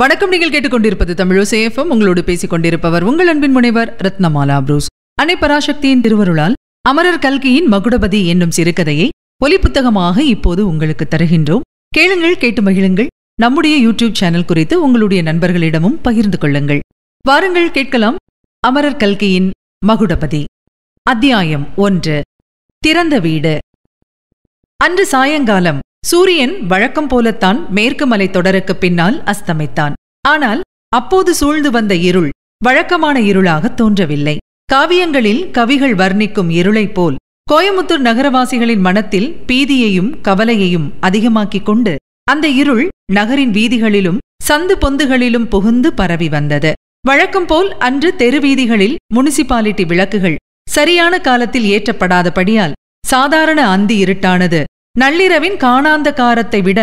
வணக்கம் நீங்கள் கேட்டுக்கொண்டிருப்பது சேஃபம் உங்களோடு பேசிக் கொண்டிருப்பவர் உங்கள் அன்பின் முனைவர் ரத்னமாலா புரூஸ் அன்னை பராசக்தியின் திருவருளால் அமரர் கல்கியின் மகுடபதி என்னும் சிறுகதையை புத்தகமாக இப்போது உங்களுக்கு தருகின்றோம் கேளுங்கள் கேட்டு மகிழுங்கள் நம்முடைய யூடியூப் சேனல் குறித்து உங்களுடைய நண்பர்களிடமும் பகிர்ந்து கொள்ளுங்கள் வாருங்கள் கேட்கலாம் அமரர் கல்கியின் மகுடபதி அத்தியாயம் ஒன்று திறந்த வீடு அன்று சாயங்காலம் சூரியன் வழக்கம் போலத்தான் மேற்கு மலை தொடருக்கு பின்னால் அஸ்தமித்தான் ஆனால் அப்போது சூழ்ந்து வந்த இருள் வழக்கமான இருளாக தோன்றவில்லை காவியங்களில் கவிகள் வர்ணிக்கும் இருளைப் போல் கோயமுத்தூர் நகரவாசிகளின் மனத்தில் பீதியையும் கவலையையும் அதிகமாக்கிக் கொண்டு அந்த இருள் நகரின் வீதிகளிலும் சந்து பொந்துகளிலும் புகுந்து பரவி வந்தது வழக்கம் போல் அன்று தெருவீதிகளில் முனிசிபாலிட்டி விளக்குகள் சரியான காலத்தில் ஏற்றப்படாதபடியால் சாதாரண அந்தி இருட்டானது நள்ளிரவின் காணாந்தகாரத்தை விட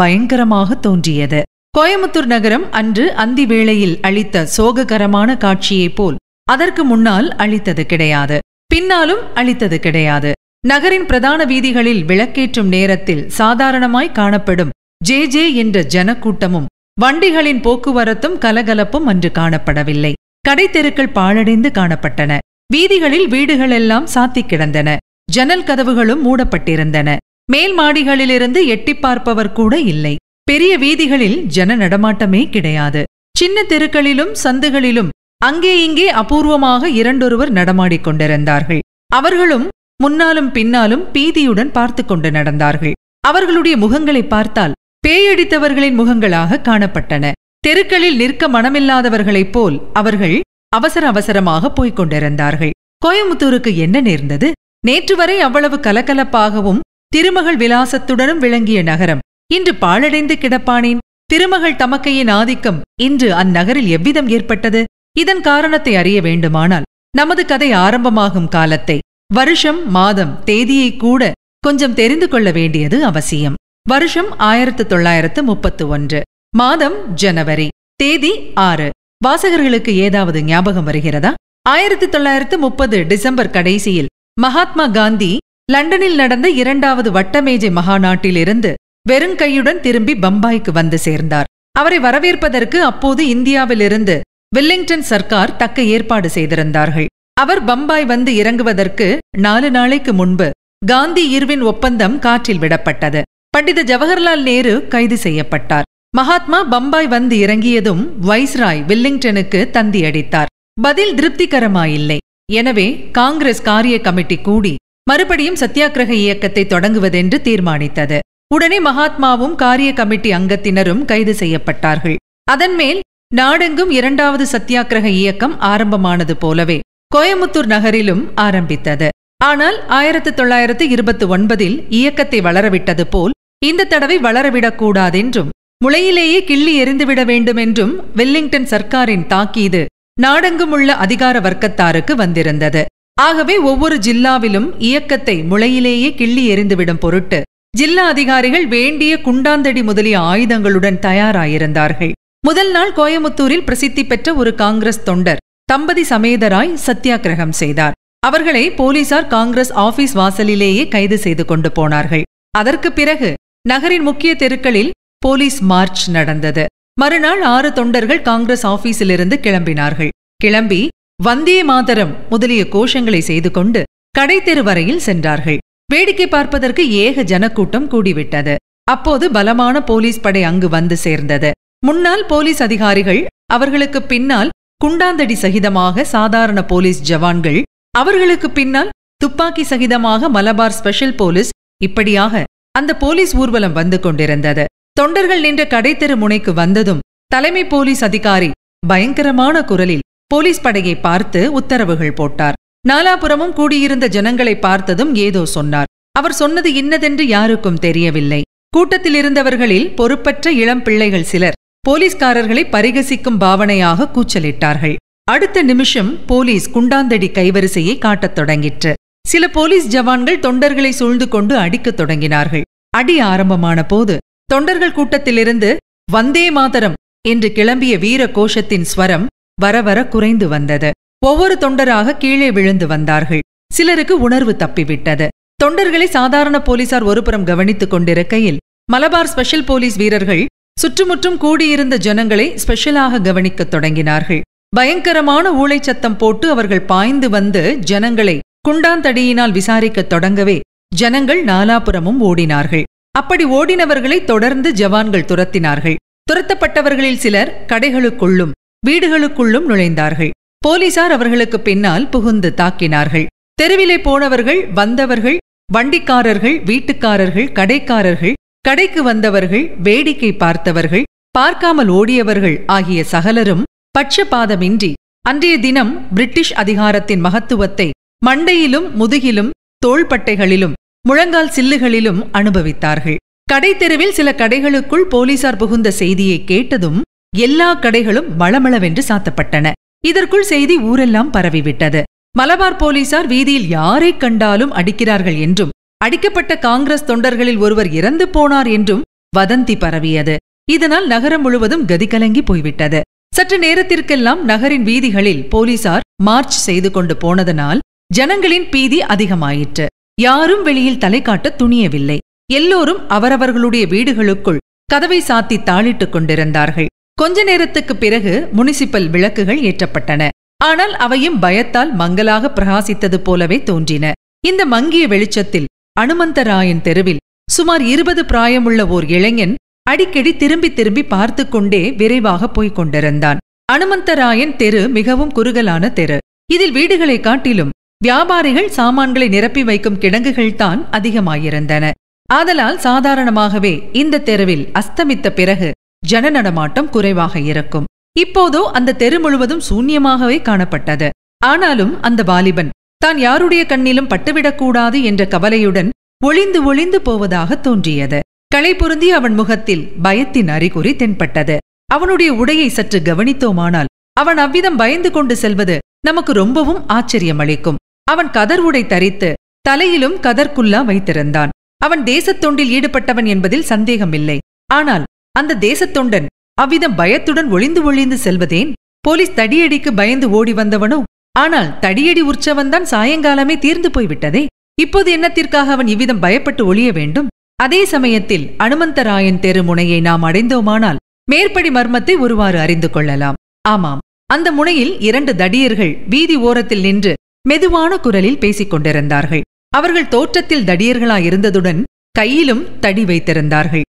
பயங்கரமாக தோன்றியது கோயமுத்தூர் நகரம் அன்று அந்தி வேளையில் அளித்த சோககரமான காட்சியைப் போல் அதற்கு முன்னால் அளித்தது கிடையாது பின்னாலும் அளித்தது கிடையாது நகரின் பிரதான வீதிகளில் விளக்கேற்றும் நேரத்தில் சாதாரணமாய் காணப்படும் ஜே ஜே என்ற ஜனக்கூட்டமும் வண்டிகளின் போக்குவரத்தும் கலகலப்பும் அன்று காணப்படவில்லை கடைத்தெருக்கள் பாழடைந்து காணப்பட்டன வீதிகளில் வீடுகளெல்லாம் சாத்திக் கிடந்தன ஜன்னல் கதவுகளும் மூடப்பட்டிருந்தன மேல் மாடிகளிலிருந்து எட்டி பார்ப்பவர் கூட இல்லை பெரிய வீதிகளில் ஜன நடமாட்டமே கிடையாது சின்ன தெருக்களிலும் சந்துகளிலும் அங்கே இங்கே அபூர்வமாக இரண்டொருவர் நடமாடிக் கொண்டிருந்தார்கள் அவர்களும் முன்னாலும் பின்னாலும் பீதியுடன் பார்த்து கொண்டு நடந்தார்கள் அவர்களுடைய முகங்களை பார்த்தால் பேயடித்தவர்களின் முகங்களாக காணப்பட்டன தெருக்களில் நிற்க மனமில்லாதவர்களைப் போல் அவர்கள் அவசர அவசரமாக போய்க் கொண்டிருந்தார்கள் கோயம்புத்தூருக்கு என்ன நேர்ந்தது நேற்று வரை அவ்வளவு கலகலப்பாகவும் திருமகள் விலாசத்துடனும் விளங்கிய நகரம் இன்று பாழடைந்து கிடப்பானேன் திருமகள் தமக்கையின் ஆதிக்கம் இன்று அந்நகரில் எவ்விதம் ஏற்பட்டது இதன் காரணத்தை அறிய வேண்டுமானால் நமது கதை ஆரம்பமாகும் காலத்தை வருஷம் மாதம் தேதியை கூட கொஞ்சம் தெரிந்து கொள்ள வேண்டியது அவசியம் வருஷம் ஆயிரத்து தொள்ளாயிரத்து முப்பத்து ஒன்று மாதம் ஜனவரி தேதி ஆறு வாசகர்களுக்கு ஏதாவது ஞாபகம் வருகிறதா ஆயிரத்தி தொள்ளாயிரத்து முப்பது டிசம்பர் கடைசியில் மகாத்மா காந்தி லண்டனில் நடந்த இரண்டாவது வட்டமேஜை மகாநாட்டிலிருந்து வெறும் கையுடன் திரும்பி பம்பாய்க்கு வந்து சேர்ந்தார் அவரை வரவேற்பதற்கு அப்போது இந்தியாவிலிருந்து வில்லிங்டன் சர்க்கார் தக்க ஏற்பாடு செய்திருந்தார்கள் அவர் பம்பாய் வந்து இறங்குவதற்கு நாலு நாளைக்கு முன்பு காந்தி இர்வின் ஒப்பந்தம் காற்றில் விடப்பட்டது பண்டித ஜவஹர்லால் நேரு கைது செய்யப்பட்டார் மகாத்மா பம்பாய் வந்து இறங்கியதும் வைஸ்ராய் வில்லிங்டனுக்கு தந்தி அடித்தார் பதில் திருப்திகரமாயில்லை எனவே காங்கிரஸ் காரிய கமிட்டி கூடி மறுபடியும் சத்தியாகிரக இயக்கத்தை தொடங்குவதென்று தீர்மானித்தது உடனே மகாத்மாவும் காரிய கமிட்டி அங்கத்தினரும் கைது செய்யப்பட்டார்கள் அதன்மேல் நாடெங்கும் இரண்டாவது சத்தியாகிரக இயக்கம் ஆரம்பமானது போலவே கோயமுத்தூர் நகரிலும் ஆரம்பித்தது ஆனால் ஆயிரத்தி தொள்ளாயிரத்து இருபத்தி ஒன்பதில் இயக்கத்தை வளரவிட்டது போல் இந்த தடவை வளரவிடக்கூடாதென்றும் முளையிலேயே கிள்ளி எறிந்துவிட வேண்டுமென்றும் வெல்லிங்டன் சர்க்காரின் தாக்கீது நாடெங்கும் உள்ள அதிகார வர்க்கத்தாருக்கு வந்திருந்தது ஆகவே ஒவ்வொரு ஜில்லாவிலும் இயக்கத்தை முளையிலேயே கிள்ளி எறிந்துவிடும் பொருட்டு ஜில்லா அதிகாரிகள் வேண்டிய குண்டாந்தடி முதலிய ஆயுதங்களுடன் தயாராயிருந்தார்கள் முதல் நாள் கோயமுத்தூரில் பிரசித்தி பெற்ற ஒரு காங்கிரஸ் தொண்டர் தம்பதி சமேதராய் சத்தியாகிரகம் செய்தார் அவர்களை போலீசார் காங்கிரஸ் ஆபீஸ் வாசலிலேயே கைது செய்து கொண்டு போனார்கள் அதற்கு பிறகு நகரின் முக்கிய தெருக்களில் போலீஸ் மார்ச் நடந்தது மறுநாள் ஆறு தொண்டர்கள் காங்கிரஸ் ஆபீஸிலிருந்து கிளம்பினார்கள் கிளம்பி வந்தே மாதரம் முதலிய கோஷங்களை செய்து கொண்டு கடைத்தெரு வரையில் சென்றார்கள் வேடிக்கை பார்ப்பதற்கு ஏக ஜனக்கூட்டம் கூடிவிட்டது அப்போது பலமான போலீஸ் படை அங்கு வந்து சேர்ந்தது முன்னால் போலீஸ் அதிகாரிகள் அவர்களுக்கு பின்னால் குண்டாந்தடி சகிதமாக சாதாரண போலீஸ் ஜவான்கள் அவர்களுக்கு பின்னால் துப்பாக்கி சகிதமாக மலபார் ஸ்பெஷல் போலீஸ் இப்படியாக அந்த போலீஸ் ஊர்வலம் வந்து கொண்டிருந்தது தொண்டர்கள் நின்ற கடைத்தெரு முனைக்கு வந்ததும் தலைமை போலீஸ் அதிகாரி பயங்கரமான குரலில் போலீஸ் படையை பார்த்து உத்தரவுகள் போட்டார் நாலாபுரமும் கூடியிருந்த ஜனங்களை பார்த்ததும் ஏதோ சொன்னார் அவர் சொன்னது இன்னதென்று யாருக்கும் தெரியவில்லை கூட்டத்தில் இருந்தவர்களில் பொறுப்பற்ற இளம் பிள்ளைகள் சிலர் போலீஸ்காரர்களை பரிகசிக்கும் பாவனையாக கூச்சலிட்டார்கள் அடுத்த நிமிஷம் போலீஸ் குண்டாந்தடி கைவரிசையை காட்டத் தொடங்கிற்று சில போலீஸ் ஜவான்கள் தொண்டர்களை சூழ்ந்து கொண்டு அடிக்கத் தொடங்கினார்கள் அடி ஆரம்பமான போது தொண்டர்கள் கூட்டத்திலிருந்து வந்தே மாதரம் என்று கிளம்பிய வீர கோஷத்தின் ஸ்வரம் வரவர குறைந்து வந்தது ஒவ்வொரு தொண்டராக கீழே விழுந்து வந்தார்கள் சிலருக்கு உணர்வு தப்பிவிட்டது தொண்டர்களை சாதாரண போலீசார் ஒருபுறம் கவனித்துக் கொண்டிருக்கையில் மலபார் ஸ்பெஷல் போலீஸ் வீரர்கள் சுற்றுமுற்றும் கூடியிருந்த ஜனங்களை ஸ்பெஷலாக கவனிக்கத் தொடங்கினார்கள் பயங்கரமான ஊழைச்சத்தம் போட்டு அவர்கள் பாய்ந்து வந்து ஜனங்களை குண்டாந்தடியினால் விசாரிக்கத் தொடங்கவே ஜனங்கள் நாலாபுரமும் ஓடினார்கள் அப்படி ஓடினவர்களை தொடர்ந்து ஜவான்கள் துரத்தினார்கள் துரத்தப்பட்டவர்களில் சிலர் கடைகளுக்குள்ளும் வீடுகளுக்குள்ளும் நுழைந்தார்கள் போலீசார் அவர்களுக்கு பின்னால் புகுந்து தாக்கினார்கள் தெருவிலே போனவர்கள் வந்தவர்கள் வண்டிக்காரர்கள் வீட்டுக்காரர்கள் கடைக்காரர்கள் கடைக்கு வந்தவர்கள் வேடிக்கை பார்த்தவர்கள் பார்க்காமல் ஓடியவர்கள் ஆகிய சகலரும் பட்சபாதமின்றி அன்றைய தினம் பிரிட்டிஷ் அதிகாரத்தின் மகத்துவத்தை மண்டையிலும் முதுகிலும் தோள்பட்டைகளிலும் முழங்கால் சில்லுகளிலும் அனுபவித்தார்கள் கடை தெருவில் சில கடைகளுக்குள் போலீசார் புகுந்த செய்தியை கேட்டதும் எல்லா கடைகளும் மளமளவென்று சாத்தப்பட்டன இதற்குள் செய்தி ஊரெல்லாம் பரவிவிட்டது மலபார் போலீசார் வீதியில் யாரை கண்டாலும் அடிக்கிறார்கள் என்றும் அடிக்கப்பட்ட காங்கிரஸ் தொண்டர்களில் ஒருவர் இறந்து போனார் என்றும் வதந்தி பரவியது இதனால் நகரம் முழுவதும் கதிகலங்கி போய்விட்டது சற்று நேரத்திற்கெல்லாம் நகரின் வீதிகளில் போலீசார் மார்ச் செய்து கொண்டு போனதனால் ஜனங்களின் பீதி அதிகமாயிற்று யாரும் வெளியில் தலை காட்ட துணியவில்லை எல்லோரும் அவரவர்களுடைய வீடுகளுக்குள் கதவை சாத்தி தாளிட்டுக் கொண்டிருந்தார்கள் கொஞ்ச நேரத்துக்கு பிறகு முனிசிபல் விளக்குகள் ஏற்றப்பட்டன ஆனால் அவையும் பயத்தால் மங்களாக பிரகாசித்தது போலவே தோன்றின இந்த மங்கிய வெளிச்சத்தில் அனுமந்தராயன் தெருவில் சுமார் இருபது பிராயமுள்ள ஓர் இளைஞன் அடிக்கடி திரும்பி திரும்பி பார்த்து கொண்டே விரைவாக போய்க் கொண்டிருந்தான் அனுமந்தராயன் தெரு மிகவும் குறுகலான தெரு இதில் வீடுகளை காட்டிலும் வியாபாரிகள் சாமான்களை நிரப்பி வைக்கும் கிடங்குகள்தான் அதிகமாயிருந்தன ஆதலால் சாதாரணமாகவே இந்த தெருவில் அஸ்தமித்த பிறகு ஜன நடமாட்டம் குறைவாக இருக்கும் இப்போதோ அந்த தெரு முழுவதும் சூன்யமாகவே காணப்பட்டது ஆனாலும் அந்த வாலிபன் தான் யாருடைய கண்ணிலும் பட்டுவிடக்கூடாது என்ற கவலையுடன் ஒளிந்து ஒளிந்து போவதாக தோன்றியது களை பொருந்தி அவன் முகத்தில் பயத்தின் அறிகுறி தென்பட்டது அவனுடைய உடையை சற்று கவனித்தோமானால் அவன் அவ்விதம் பயந்து கொண்டு செல்வது நமக்கு ரொம்பவும் ஆச்சரியமளிக்கும் அவன் கதர் உடை தரித்து தலையிலும் கதர்குல்லா வைத்திருந்தான் அவன் தேசத்தொண்டில் ஈடுபட்டவன் என்பதில் சந்தேகமில்லை ஆனால் அந்த தேசத்தொண்டன் அவ்விதம் பயத்துடன் ஒளிந்து ஒளிந்து செல்வதேன் போலீஸ் தடியடிக்கு பயந்து ஓடி வந்தவனோ ஆனால் தடியடி உற்சவன்தான் சாயங்காலமே தீர்ந்து போய்விட்டதே இப்போது என்னத்திற்காக அவன் இவ்விதம் பயப்பட்டு ஒளிய வேண்டும் அதே சமயத்தில் அனுமந்தராயன் தெரு முனையை நாம் அடைந்தோமானால் மேற்படி மர்மத்தை ஒருவாறு அறிந்து கொள்ளலாம் ஆமாம் அந்த முனையில் இரண்டு தடியர்கள் வீதி ஓரத்தில் நின்று மெதுவான குரலில் பேசிக் கொண்டிருந்தார்கள் அவர்கள் தோற்றத்தில் தடியர்களாயிருந்ததுடன் கையிலும் தடி வைத்திருந்தார்கள்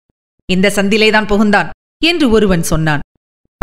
இந்த சந்திலேதான் புகுந்தான் என்று ஒருவன் சொன்னான்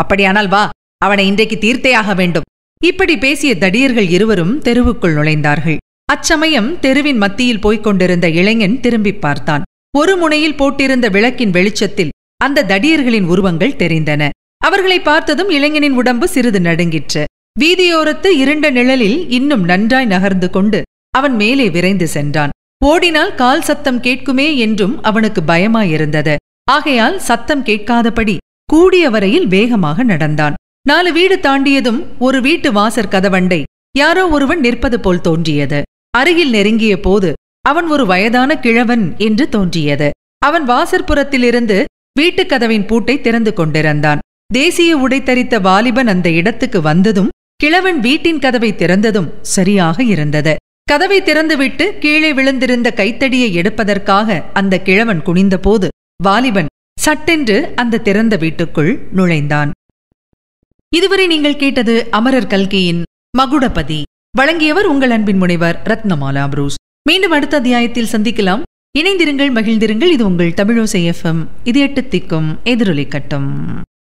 அப்படியானால் வா அவனை இன்றைக்கு தீர்த்தையாக வேண்டும் இப்படி பேசிய தடியர்கள் இருவரும் தெருவுக்குள் நுழைந்தார்கள் அச்சமயம் தெருவின் மத்தியில் போய்க் கொண்டிருந்த இளைஞன் திரும்பி பார்த்தான் ஒரு முனையில் போட்டிருந்த விளக்கின் வெளிச்சத்தில் அந்த தடியர்களின் உருவங்கள் தெரிந்தன அவர்களை பார்த்ததும் இளைஞனின் உடம்பு சிறிது நடுங்கிற்று வீதியோரத்து இருண்ட நிழலில் இன்னும் நன்றாய் நகர்ந்து கொண்டு அவன் மேலே விரைந்து சென்றான் ஓடினால் கால் சத்தம் கேட்குமே என்றும் அவனுக்கு பயமாயிருந்தது ஆகையால் சத்தம் கேட்காதபடி கூடிய வரையில் வேகமாக நடந்தான் நாலு வீடு தாண்டியதும் ஒரு வீட்டு வாசற் கதவண்டை யாரோ ஒருவன் நிற்பது போல் தோன்றியது அருகில் நெருங்கிய போது அவன் ஒரு வயதான கிழவன் என்று தோன்றியது அவன் வாசற்புறத்திலிருந்து வீட்டுக் கதவின் பூட்டை திறந்து கொண்டிருந்தான் தேசிய உடை தரித்த வாலிபன் அந்த இடத்துக்கு வந்ததும் கிழவன் வீட்டின் கதவை திறந்ததும் சரியாக இருந்தது கதவை திறந்துவிட்டு கீழே விழுந்திருந்த கைத்தடியை எடுப்பதற்காக அந்த கிழவன் குனிந்தபோது வாலிபன் சட்டென்று அந்த திறந்த வீட்டுக்குள் நுழைந்தான் இதுவரை நீங்கள் கேட்டது அமரர் கல்கியின் மகுடபதி வழங்கியவர் உங்கள் அன்பின் முனைவர் ரத்னமாலா புரூஸ் மீண்டும் அடுத்த அத்தியாயத்தில் சந்திக்கலாம் இணைந்திருங்கள் மகிழ்ந்திருங்கள் இது உங்கள் தமிழோசை எஃப்எம் இது எட்டு திக்கும் எதிரொலி கட்டும்